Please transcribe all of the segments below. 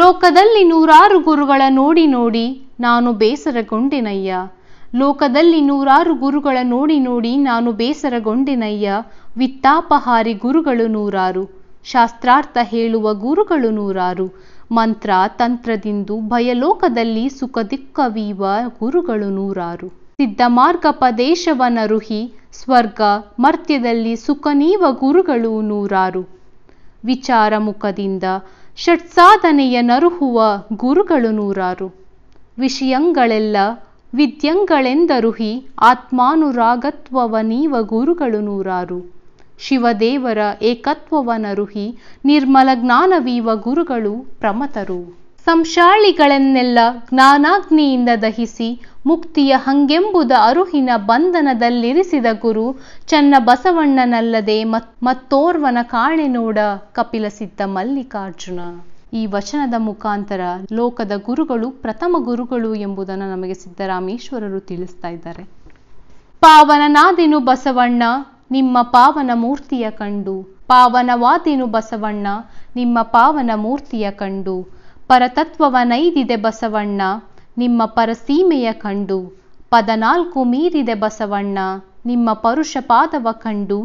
ಲೋಕದಲ್ಲಿ ನೂರಾರು ಗುರುಗಳ ನೋಡಿ ನೋಡಿ ನಾನು ಬೇಸರಗೊಂಡೆನಯ್ಯ ಲೋಕದಲ್ಲಿ ನೂರಾರು ಗುರುಗಳ ನೋಡಿ ನೋಡಿ ನಾನು ಬೇಸರಗೊಂಡೆನಯ್ಯ ವಿತ್ತಾಪಹಾರಿ ಗುರುಗಳು ನೂರಾರು ಶಾಸ್ತ್ರಾರ್ಥ ಹೇಳುವ ಗುರುಗಳು ನೂರಾರು ಮಂತ್ರ ತಂತ್ರದಿಂದು ಭಯಲೋಕದಲ್ಲಿ ಸುಖ ದಿಕ್ಕವೀವ ಗುರುಗಳು ನೂರಾರು ಸಿದ್ಧ ಮಾರ್ಗಪದೇಶವನರುಹಿ ಸ್ವರ್ಗ ಮರ್ತ್ಯದಲ್ಲಿ ಸುಖನೀವ ಗುರುಗಳು ನೂರಾರು ವಿಚಾರ ಮುಖದಿಂದ ಷಟ್ಸಾಧನೆಯ ನರುಹುವ ಗುರುಗಳು ನೂರಾರು ವಿಷಯಂಗಳೆಲ್ಲ ವಿದ್ಯಂಗಳೆಂದರುಹಿ ಆತ್ಮಾನುರಾಗತ್ವವ ನೀವ ಗುರುಗಳು ನೂರಾರು ಶಿವದೇವರ ಏಕತ್ವವನರುಹಿ ನಿರ್ಮಲ ಜ್ಞಾನವೀವ ಗುರುಗಳು ಪ್ರಮತರು ಸಂಶಾಳಿಗಳನ್ನೆಲ್ಲ ಜ್ಞಾನಾಗ್ನಿಯಿಂದ ದಹಿಸಿ ಮುಕ್ತಿಯ ಹಂಗೆಂಬುದ ಅರುಹಿನ ಬಂಧನದಲ್ಲಿರಿಸಿದ ಗುರು ಚನ್ನ ಬಸವಣ್ಣನಲ್ಲದೆ ಮತ್ ಮತ್ತೋರ್ವನ ಕಾಣೆ ನೋಡ ಕಪಿಲಸಿದ್ದ ಮಲ್ಲಿಕಾರ್ಜುನ ಈ ವಚನದ ಮುಖಾಂತರ ಲೋಕದ ಗುರುಗಳು ಪ್ರಥಮ ಗುರುಗಳು ಎಂಬುದನ್ನು ನಮಗೆ ಸಿದ್ದರಾಮೇಶ್ವರರು ತಿಳಿಸ್ತಾ ಇದ್ದಾರೆ ಪಾವನನಾದಿನು ಬಸವಣ್ಣ ನಿಮ್ಮ ಪಾವನ ಮೂರ್ತಿಯ ಕಂಡು ಪಾವನವಾದಿನು ಬಸವಣ್ಣ ನಿಮ್ಮ ಪಾವನ ಮೂರ್ತಿಯ ಕಂಡು ಪರತತ್ವವನೈದಿದೆ ಬಸವಣ್ಣ ನಿಮ್ಮ ಪರಸೀಮೆಯ ಕಂಡು ಪದನಾಲ್ಕು ಮೀರಿದೆ ಬಸವಣ್ಣ ನಿಮ್ಮ ಪರುಷ ಪಾದವ ಕಂಡು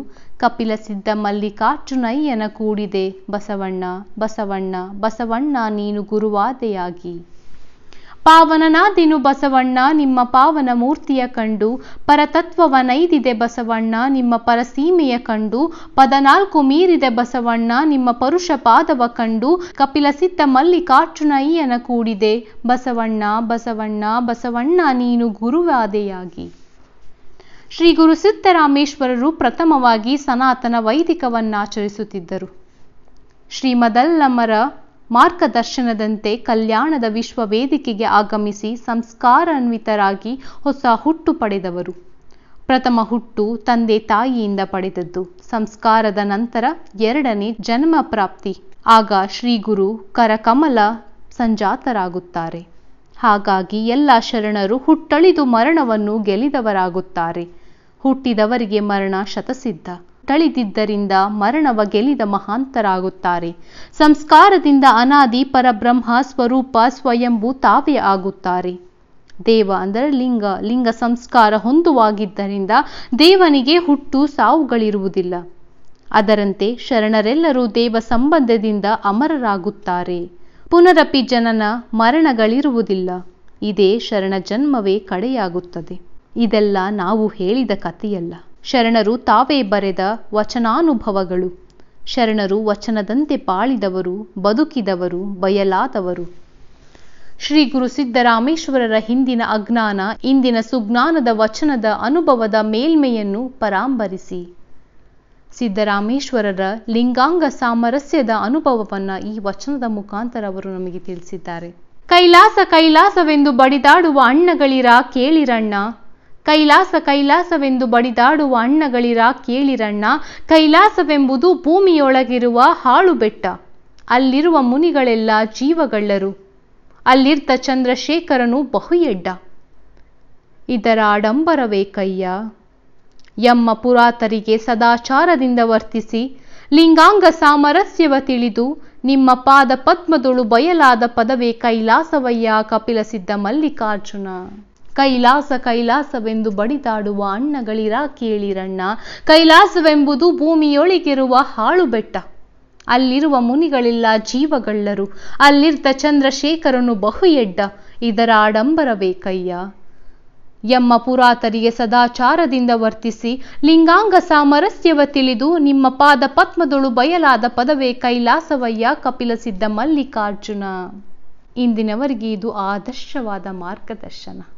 ಕಪಿಲ ಸಿದ್ಧ ಮಲ್ಲಿಕಾರ್ಜುನಯ್ಯನ ಕೂಡಿದೆ ಬಸವಣ್ಣ ಬಸವಣ್ಣ ಬಸವಣ್ಣ ನೀನು ಗುರುವಾದೆಯಾಗಿ ಪಾವನನಾದಿನು ಬಸವಣ್ಣ ನಿಮ್ಮ ಪಾವನ ಮೂರ್ತಿಯ ಕಂಡು ಪರತತ್ವವನೈದಿದೆ ಬಸವಣ್ಣ ನಿಮ್ಮ ಪರಸೀಮೆಯ ಕಂಡು ಪದನಾಲ್ಕು ಮೀರಿದೆ ಬಸವಣ್ಣ ನಿಮ್ಮ ಪರುಷ ಪಾದವ ಕಂಡು ಕಪಿಲ ಕಪಿಲಸಿದ್ಧ ಮಲ್ಲಿಕಾರ್ಜುನಯ್ಯನ ಕೂಡಿದೆ ಬಸವಣ್ಣ ಬಸವಣ್ಣ ಬಸವಣ್ಣ ನೀನು ಗುರುವಾದೆಯಾಗಿ ಶ್ರೀ ಗುರು ಸಿದ್ದರಾಮೇಶ್ವರರು ಪ್ರಥಮವಾಗಿ ಸನಾತನ ವೈದಿಕವನ್ನಾಚರಿಸುತ್ತಿದ್ದರು ಶ್ರೀಮದಲ್ಲಮರ ಮಾರ್ಗದರ್ಶನದಂತೆ ಕಲ್ಯಾಣದ ವಿಶ್ವ ವೇದಿಕೆಗೆ ಆಗಮಿಸಿ ಸಂಸ್ಕಾರಾನ್ವಿತರಾಗಿ ಹೊಸ ಹುಟ್ಟು ಪಡೆದವರು ಪ್ರಥಮ ಹುಟ್ಟು ತಂದೆ ತಾಯಿಯಿಂದ ಪಡೆದದ್ದು ಸಂಸ್ಕಾರದ ನಂತರ ಎರಡನೇ ಜನ್ಮ ಪ್ರಾಪ್ತಿ ಆಗ ಶ್ರೀ ಗುರು ಕರಕಮಲ ಸಂಜಾತರಾಗುತ್ತಾರೆ ಹಾಗಾಗಿ ಎಲ್ಲ ಶರಣರು ಹುಟ್ಟಳಿದು ಮರಣವನ್ನು ಗೆಲಿದವರಾಗುತ್ತಾರೆ ಹುಟ್ಟಿದವರಿಗೆ ಮರಣ ಶತಸಿದ್ಧ ತಳಿದಿದ್ದರಿಂದ ಮರಣವ ಗೆಲಿದ ಮಹಾಂತರಾಗುತ್ತಾರೆ ಸಂಸ್ಕಾರದಿಂದ ಅನಾದಿ ಪರಬ್ರಹ್ಮ ಸ್ವರೂಪ ಸ್ವಯಂಭೂ ತಾವೇ ಆಗುತ್ತಾರೆ ದೇವ ಅಂದರೆ ಲಿಂಗ ಲಿಂಗ ಸಂಸ್ಕಾರ ಹೊಂದುವಾಗಿದ್ದರಿಂದ ದೇವನಿಗೆ ಹುಟ್ಟು ಸಾವುಗಳಿರುವುದಿಲ್ಲ ಅದರಂತೆ ಶರಣರೆಲ್ಲರೂ ದೇವ ಸಂಬಂಧದಿಂದ ಅಮರರಾಗುತ್ತಾರೆ ಪುನರಪಿ ಜನನ ಮರಣಗಳಿರುವುದಿಲ್ಲ ಇದೇ ಶರಣ ಜನ್ಮವೇ ಕಡೆಯಾಗುತ್ತದೆ ಇದೆಲ್ಲ ನಾವು ಹೇಳಿದ ಕಥೆಯಲ್ಲ ಶರಣರು ತಾವೇ ಬರೆದ ವಚನಾನುಭವಗಳು ಶರಣರು ವಚನದಂತೆ ಪಾಳಿದವರು ಬದುಕಿದವರು ಬಯಲಾದವರು ಶ್ರೀ ಗುರು ಸಿದ್ದರಾಮೇಶ್ವರರ ಹಿಂದಿನ ಅಜ್ಞಾನ ಇಂದಿನ ಸುಜ್ಞಾನದ ವಚನದ ಅನುಭವದ ಮೇಲ್ಮೆಯನ್ನು ಪರಾಂಬರಿಸಿ ಸಿದ್ದರಾಮೇಶ್ವರರ ಲಿಂಗಾಂಗ ಸಾಮರಸ್ಯದ ಅನುಭವವನ್ನು ಈ ವಚನದ ಮುಖಾಂತರ ಅವರು ನಮಗೆ ತಿಳಿಸಿದ್ದಾರೆ ಕೈಲಾಸ ಕೈಲಾಸವೆಂದು ಬಡಿದಾಡುವ ಅಣ್ಣಗಳಿರ ಕೇಳಿರಣ್ಣ ಕೈಲಾಸ ಕೈಲಾಸವೆಂದು ಬಡಿದಾಡುವ ಅಣ್ಣಗಳಿರ ಕೇಳಿರಣ್ಣ ಕೈಲಾಸವೆಂಬುದು ಭೂಮಿಯೊಳಗಿರುವ ಹಾಳು ಬೆಟ್ಟ ಅಲ್ಲಿರುವ ಮುನಿಗಳೆಲ್ಲ ಜೀವಗಳ್ಳರು ಅಲ್ಲಿರ್ತ ಚಂದ್ರಶೇಖರನು ಬಹು ಎಡ್ಡ ಇದರ ಆಡಂಬರವೇ ಕಯ್ಯ ಎಮ್ಮ ಪುರಾತರಿಗೆ ಸದಾಚಾರದಿಂದ ವರ್ತಿಸಿ ಲಿಂಗಾಂಗ ಸಾಮರಸ್ಯವ ತಿಳಿದು ನಿಮ್ಮ ಪಾದ ಪದ್ಮದೊಳು ಬಯಲಾದ ಪದವೇ ಕೈಲಾಸವಯ್ಯ ಕಪಿಲಸಿದ್ದ ಮಲ್ಲಿಕಾರ್ಜುನ ಕೈಲಾಸ ಕೈಲಾಸವೆಂದು ಬಡಿದಾಡುವ ಅಣ್ಣಗಳಿರ ಕೇಳಿರಣ್ಣ ಕೈಲಾಸವೆಂಬುದು ಭೂಮಿಯೊಳಗಿರುವ ಹಾಳು ಬೆಟ್ಟ ಅಲ್ಲಿರುವ ಮುನಿಗಳಿಲ್ಲ ಜೀವಗಳ್ಳರು ಅಲ್ಲಿರ್ತ ಚಂದ್ರಶೇಖರನು ಬಹು ಎಡ್ಡ ಇದರ ಆಡಂಬರಬೇಕಯ್ಯ ಎಮ್ಮ ಪುರಾತರಿಗೆ ಸದಾಚಾರದಿಂದ ವರ್ತಿಸಿ ಲಿಂಗಾಂಗ ಸಾಮರಸ್ಯವ ತಿಳಿದು ನಿಮ್ಮ ಪಾದ ಪದ್ಮದೊಳು ಬಯಲಾದ ಪದವೇ ಕೈಲಾಸವಯ್ಯ ಕಪಿಲಸಿದ್ಧ ಮಲ್ಲಿಕಾರ್ಜುನ ಇಂದಿನವರಿಗೆ ಇದು ಆದರ್ಶವಾದ ಮಾರ್ಗದರ್ಶನ